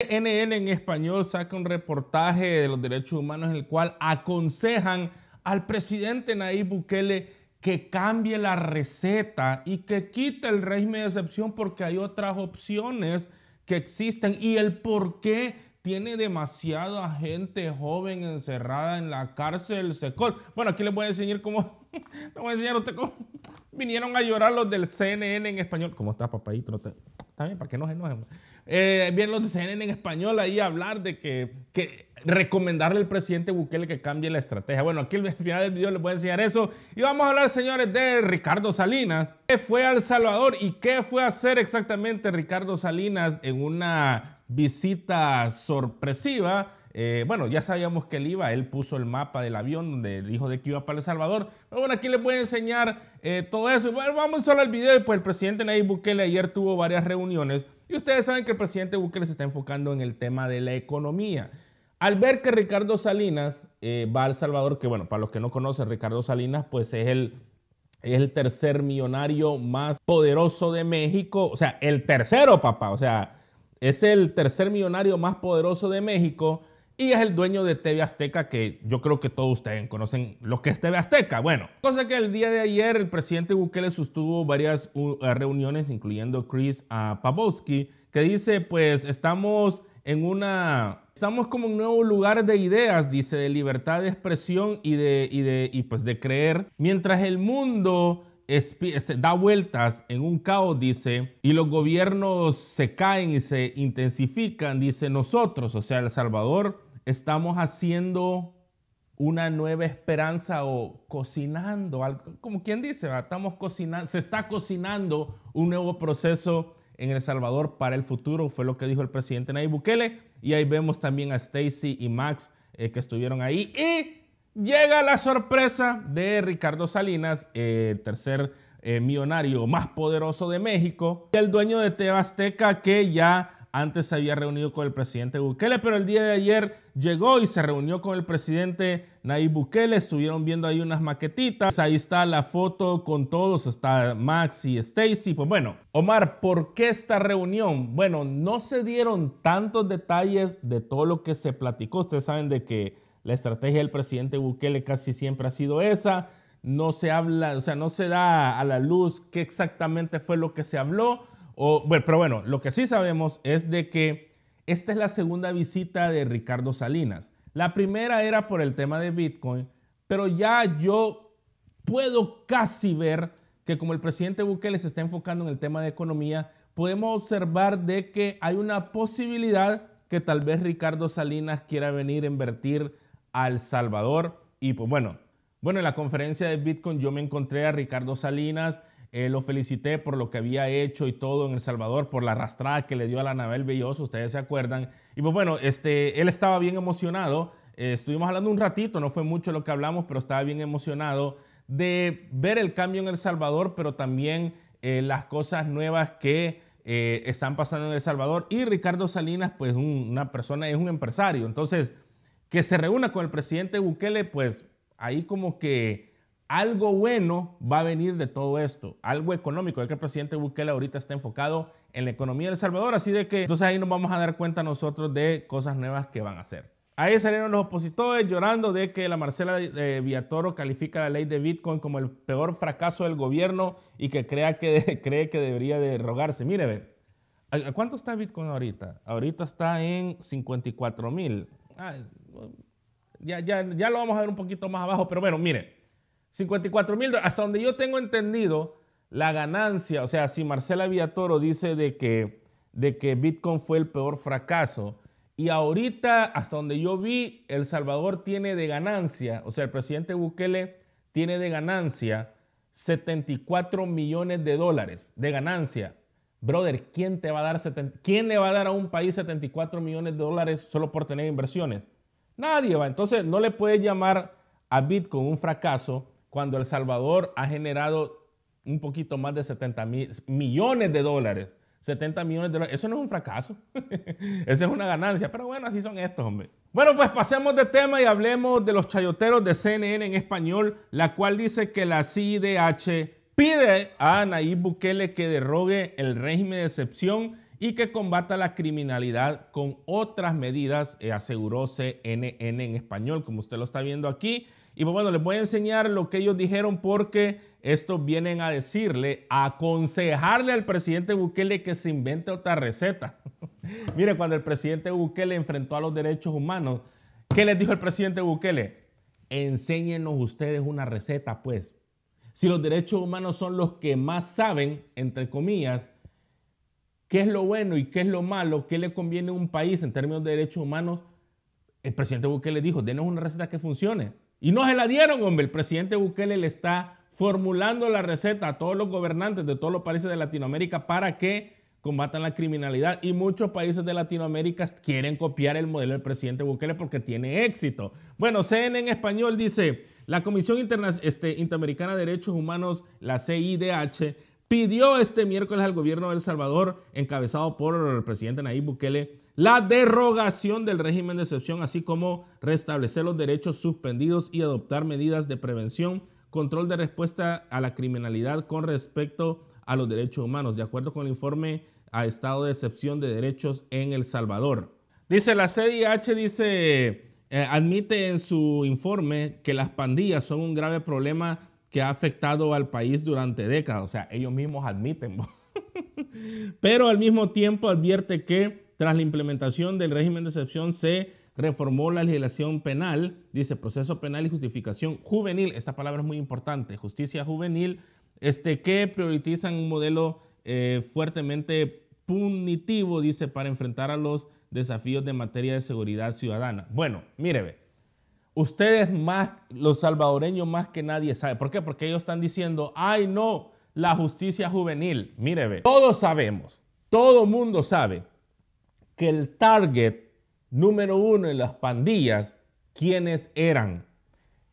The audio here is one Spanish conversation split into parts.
CNN en español saca un reportaje de los derechos humanos en el cual aconsejan al presidente Nayib Bukele que cambie la receta y que quite el régimen de excepción porque hay otras opciones que existen y el por qué tiene demasiada gente joven encerrada en la cárcel Secol. Bueno, aquí les voy a enseñar cómo, voy a enseñar usted vinieron a llorar los del CNN en español. ¿Cómo está, papá también, para que no se enojen. bien, eh, los de CNN en español ahí hablar de que, que, recomendarle al presidente Bukele que cambie la estrategia. Bueno, aquí al final del video les voy a enseñar eso. Y vamos a hablar, señores, de Ricardo Salinas. ¿Qué fue al Salvador y qué fue a hacer exactamente Ricardo Salinas en una visita sorpresiva? Eh, bueno, ya sabíamos que él iba, él puso el mapa del avión donde dijo de que iba para El Salvador. Pero bueno, aquí les voy a enseñar eh, todo eso. Bueno, vamos solo al video. pues el presidente Nayib Bukele ayer tuvo varias reuniones y ustedes saben que el presidente Bukele se está enfocando en el tema de la economía. Al ver que Ricardo Salinas eh, va a El Salvador, que bueno, para los que no conocen, Ricardo Salinas pues es el, es el tercer millonario más poderoso de México. O sea, el tercero, papá. O sea, es el tercer millonario más poderoso de México y es el dueño de TV Azteca, que yo creo que todos ustedes conocen lo que es TV Azteca. Bueno, cosa que el día de ayer el presidente Bukele sostuvo varias uh, reuniones, incluyendo Chris ah, Papowski, que dice, pues estamos en una... Estamos como un nuevo lugar de ideas, dice, de libertad de expresión y de, y de, y pues de creer. Mientras el mundo este, da vueltas en un caos, dice, y los gobiernos se caen y se intensifican, dice nosotros, o sea, El Salvador, estamos haciendo una nueva esperanza o cocinando, como quien dice, estamos cocinando, se está cocinando un nuevo proceso en El Salvador para el futuro, fue lo que dijo el presidente Nayib Bukele, y ahí vemos también a Stacy y Max eh, que estuvieron ahí, y llega la sorpresa de Ricardo Salinas, eh, tercer eh, millonario más poderoso de México, el dueño de Tebasteca que ya antes se había reunido con el presidente Bukele, pero el día de ayer llegó y se reunió con el presidente Nayib Bukele. Estuvieron viendo ahí unas maquetitas. Ahí está la foto con todos. Está Max y Stacy. Pues bueno, Omar, ¿por qué esta reunión? Bueno, no se dieron tantos detalles de todo lo que se platicó. Ustedes saben de que la estrategia del presidente Bukele casi siempre ha sido esa. No se habla, o sea, no se da a la luz qué exactamente fue lo que se habló pero bueno, lo que sí sabemos es de que esta es la segunda visita de Ricardo Salinas. La primera era por el tema de Bitcoin, pero ya yo puedo casi ver que como el presidente Bukele se está enfocando en el tema de economía, podemos observar de que hay una posibilidad que tal vez Ricardo Salinas quiera venir a invertir al Salvador. Y pues bueno, bueno, en la conferencia de Bitcoin yo me encontré a Ricardo Salinas, eh, lo felicité por lo que había hecho y todo en El Salvador, por la arrastrada que le dio a la Anabel Belloso, ustedes se acuerdan. Y pues bueno, este, él estaba bien emocionado. Eh, estuvimos hablando un ratito, no fue mucho lo que hablamos, pero estaba bien emocionado de ver el cambio en El Salvador, pero también eh, las cosas nuevas que están pasando en El Salvador. Y Ricardo Salinas, pues una persona, es un empresario. Entonces, que se reúna con el presidente Bukele, pues ahí como que algo bueno va a venir de todo esto, algo económico, es que el presidente Bukele ahorita está enfocado en la economía de Salvador, así de que entonces ahí nos vamos a dar cuenta nosotros de cosas nuevas que van a hacer. Ahí salieron los opositores llorando de que la Marcela eh, Villatoro califica la ley de Bitcoin como el peor fracaso del gobierno y que, que cree que debería de Mire, ¿a cuánto está Bitcoin ahorita? Ahorita está en 54 mil. ya, ya, ya lo vamos a ver un poquito más abajo, pero bueno, mire, 54 mil dólares. Hasta donde yo tengo entendido, la ganancia, o sea, si Marcela Villatoro dice de que, de que Bitcoin fue el peor fracaso, y ahorita, hasta donde yo vi, El Salvador tiene de ganancia, o sea, el presidente Bukele tiene de ganancia 74 millones de dólares de ganancia. Brother, ¿quién te va a dar quién le va a dar a un país 74 millones de dólares solo por tener inversiones? Nadie va. Entonces, no le puedes llamar a Bitcoin un fracaso cuando El Salvador ha generado un poquito más de 70 millones de dólares. 70 millones de dólares. Eso no es un fracaso. Esa es una ganancia. Pero bueno, así son estos, hombre. Bueno, pues pasemos de tema y hablemos de los chayoteros de CNN en español, la cual dice que la CIDH pide a Nayib Bukele que derrogue el régimen de excepción y que combata la criminalidad con otras medidas, eh, aseguró CNN en español, como usted lo está viendo aquí. Y pues, bueno, les voy a enseñar lo que ellos dijeron porque estos vienen a decirle, a aconsejarle al presidente Bukele que se invente otra receta. Mire, cuando el presidente Bukele enfrentó a los derechos humanos, ¿qué les dijo el presidente Bukele? Enséñenos ustedes una receta, pues. Si los derechos humanos son los que más saben, entre comillas, qué es lo bueno y qué es lo malo, qué le conviene a un país en términos de derechos humanos, el presidente Bukele dijo, denos una receta que funcione. Y no se la dieron, hombre. El presidente Bukele le está formulando la receta a todos los gobernantes de todos los países de Latinoamérica para que combatan la criminalidad y muchos países de Latinoamérica quieren copiar el modelo del presidente Bukele porque tiene éxito. Bueno, CNN en español dice, la Comisión este, Interamericana de Derechos Humanos, la CIDH, pidió este miércoles al gobierno de El Salvador, encabezado por el presidente Nayib Bukele, la derogación del régimen de excepción, así como restablecer los derechos suspendidos y adoptar medidas de prevención, control de respuesta a la criminalidad con respecto a los derechos humanos, de acuerdo con el informe a estado de excepción de derechos en El Salvador. Dice la CDH, dice, eh, admite en su informe que las pandillas son un grave problema que ha afectado al país durante décadas, o sea, ellos mismos admiten, pero al mismo tiempo advierte que tras la implementación del régimen de excepción se reformó la legislación penal, dice proceso penal y justificación juvenil, esta palabra es muy importante, justicia juvenil, este, que priorizan un modelo eh, fuertemente punitivo, dice, para enfrentar a los desafíos de materia de seguridad ciudadana. Bueno, mire, ustedes más, los salvadoreños más que nadie saben, ¿Por qué? Porque ellos están diciendo, ay no, la justicia juvenil. Mire, todos sabemos, todo mundo sabe que el target número uno en las pandillas, ¿quiénes eran?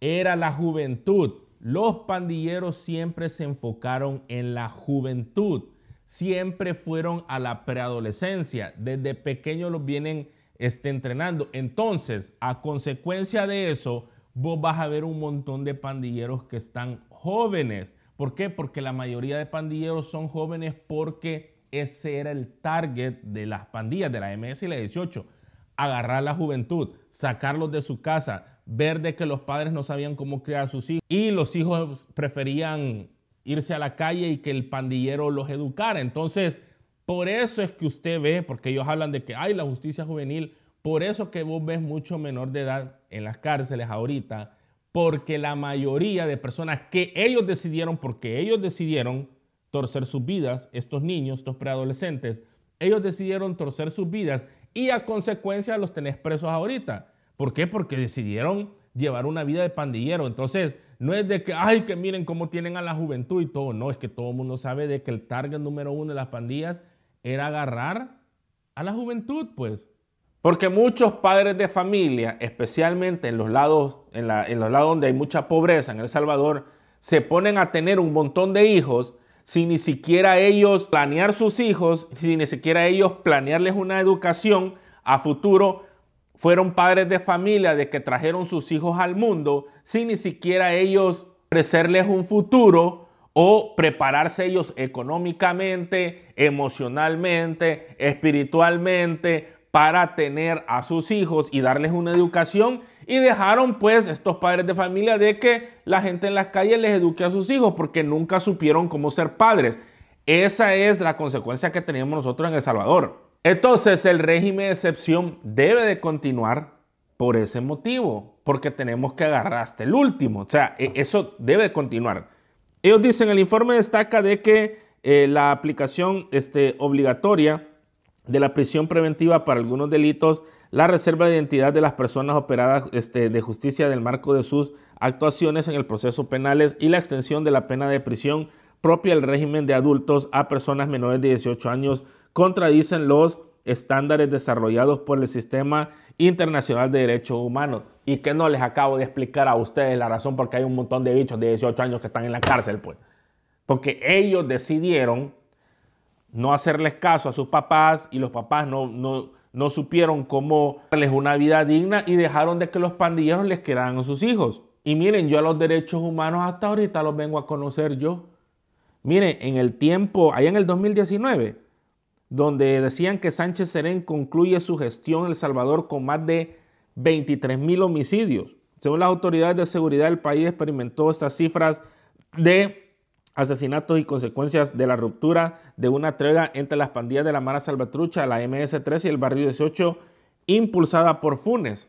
Era la juventud. Los pandilleros siempre se enfocaron en la juventud, siempre fueron a la preadolescencia, desde pequeños los vienen este, entrenando. Entonces, a consecuencia de eso, vos vas a ver un montón de pandilleros que están jóvenes. ¿Por qué? Porque la mayoría de pandilleros son jóvenes porque ese era el target de las pandillas de la MS y la 18. Agarrar la juventud, sacarlos de su casa, ver de que los padres no sabían cómo criar a sus hijos y los hijos preferían irse a la calle y que el pandillero los educara. Entonces, por eso es que usted ve, porque ellos hablan de que hay la justicia juvenil, por eso que vos ves mucho menor de edad en las cárceles ahorita, porque la mayoría de personas que ellos decidieron, porque ellos decidieron, torcer sus vidas, estos niños, estos preadolescentes, ellos decidieron torcer sus vidas y a consecuencia los tenés presos ahorita. ¿Por qué? Porque decidieron llevar una vida de pandillero. Entonces, no es de que, ay, que miren cómo tienen a la juventud y todo. No, es que todo el mundo sabe de que el target número uno de las pandillas era agarrar a la juventud, pues. Porque muchos padres de familia, especialmente en los lados, en, la, en los lados donde hay mucha pobreza, en El Salvador, se ponen a tener un montón de hijos si ni siquiera ellos planear sus hijos, si ni siquiera ellos planearles una educación a futuro, fueron padres de familia de que trajeron sus hijos al mundo, si ni siquiera ellos ofrecerles un futuro o prepararse ellos económicamente, emocionalmente, espiritualmente, para tener a sus hijos y darles una educación y dejaron pues estos padres de familia de que la gente en las calles les eduque a sus hijos porque nunca supieron cómo ser padres. Esa es la consecuencia que teníamos nosotros en El Salvador. Entonces el régimen de excepción debe de continuar por ese motivo, porque tenemos que agarrar hasta el último. O sea, e, eso debe continuar. Ellos dicen, el informe destaca de que eh, la aplicación este, obligatoria de la prisión preventiva para algunos delitos la reserva de identidad de las personas operadas este, de justicia del marco de sus actuaciones en el proceso penales y la extensión de la pena de prisión propia al régimen de adultos a personas menores de 18 años contradicen los estándares desarrollados por el sistema internacional de derechos humanos. Y que no les acabo de explicar a ustedes la razón porque hay un montón de bichos de 18 años que están en la cárcel, pues. Porque ellos decidieron no hacerles caso a sus papás y los papás no no supieron cómo darles una vida digna y dejaron de que los pandilleros les quedaran a sus hijos. Y miren, yo a los derechos humanos hasta ahorita los vengo a conocer yo. Miren, en el tiempo, allá en el 2019, donde decían que Sánchez Serén concluye su gestión en El Salvador con más de 23 mil homicidios. Según las autoridades de seguridad, el país experimentó estas cifras de asesinatos y consecuencias de la ruptura de una entrega entre las pandillas de la Mara Salvatrucha, la ms 3 y el Barrio 18, impulsada por Funes.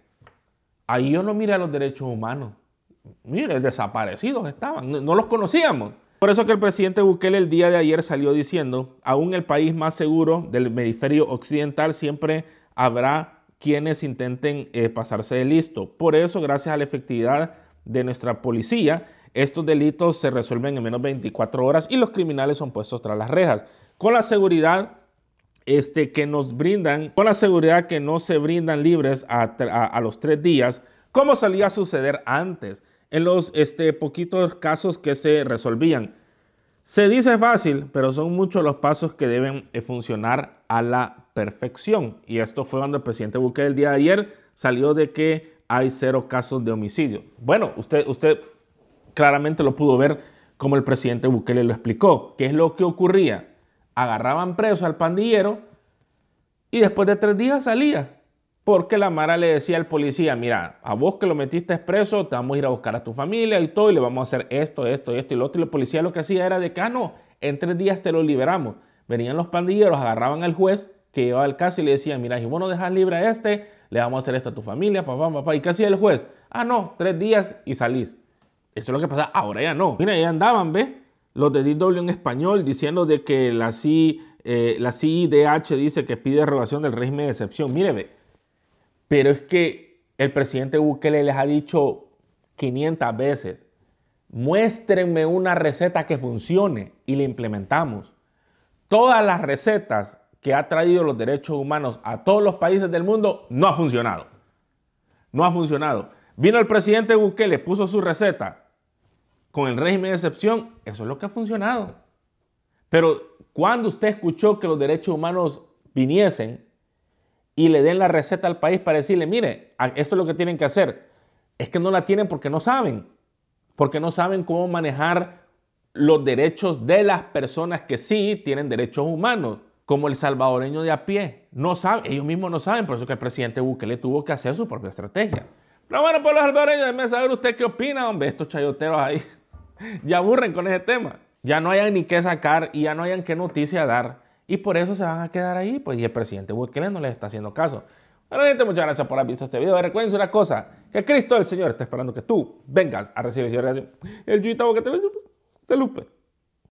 Ahí yo no mire a los derechos humanos. Mire, desaparecidos estaban, no, los conocíamos. Por eso que el presidente Bukele el día de ayer salió diciendo, aún el país más seguro del hemisferio occidental siempre habrá quienes intenten eh, pasarse de listo. Por eso, gracias a la efectividad de nuestra policía, estos delitos se resuelven en menos de 24 horas y los criminales son puestos tras las rejas. Con la seguridad este, que nos brindan, con la seguridad que no se brindan libres a, los tres días, ¿cómo salía a suceder antes en los este, poquitos casos que se resolvían. Se dice fácil, pero son muchos los pasos que deben eh, funcionar a la perfección. Y esto fue cuando el presidente Bukele el día de ayer salió de que hay cero casos de homicidio. Bueno, usted, usted claramente lo pudo ver como el presidente Bukele lo explicó. ¿Qué es lo que ocurría? Agarraban preso al pandillero y después de tres días salía. Porque la Mara le decía al policía, mira, a vos que lo metiste preso, te vamos a ir a buscar a tu familia y todo, y le vamos a hacer esto, esto, esto y lo otro. Y el policía lo que hacía era de ah, no, en tres días te lo liberamos. Venían los pandilleros, agarraban al juez que llevaba el caso y le decían, mira, si vos no dejas libre a este, le vamos a hacer esto a tu familia, papá, papá. ¿Y qué hacía el juez? Ah, no, tres días y salís. Eso es lo que pasa. Ahora ya no. Mira, ya andaban, ve, Los de DW en español diciendo de que la, eh, la CIDH dice que pide relación del régimen de excepción. Mire, ve. Pero es que el presidente Bukele les ha dicho 500 veces, muéstrenme una receta que funcione y la implementamos. Todas las recetas que ha traído los derechos humanos a todos los países del mundo no ha funcionado. No ha funcionado. Vino el presidente Bukele, puso su receta con el régimen de excepción, eso es lo que ha funcionado. Pero cuando usted escuchó que los derechos humanos viniesen y le den la receta al país para decirle, mire, esto es lo que tienen que hacer, es que no la tienen porque no saben, porque no saben cómo manejar los derechos de las personas que sí tienen derechos humanos, como el salvadoreño de a pie. No saben, ellos mismos no saben, por eso que el presidente Bukele tuvo que hacer su propia estrategia. Pero bueno, por los salvadoreños, déjeme saber usted qué opina, hombre, estos chayoteros ahí ya aburren con ese tema. Ya no hayan ni qué sacar y ya no hayan qué noticia dar. Y por eso se van a quedar ahí, pues, y el presidente Bukele no les está haciendo caso. Bueno, gente, muchas gracias por haber visto este video. Recuerden una cosa, que Cristo el Señor está esperando que tú vengas a recibir el Señor. El que te se lupe.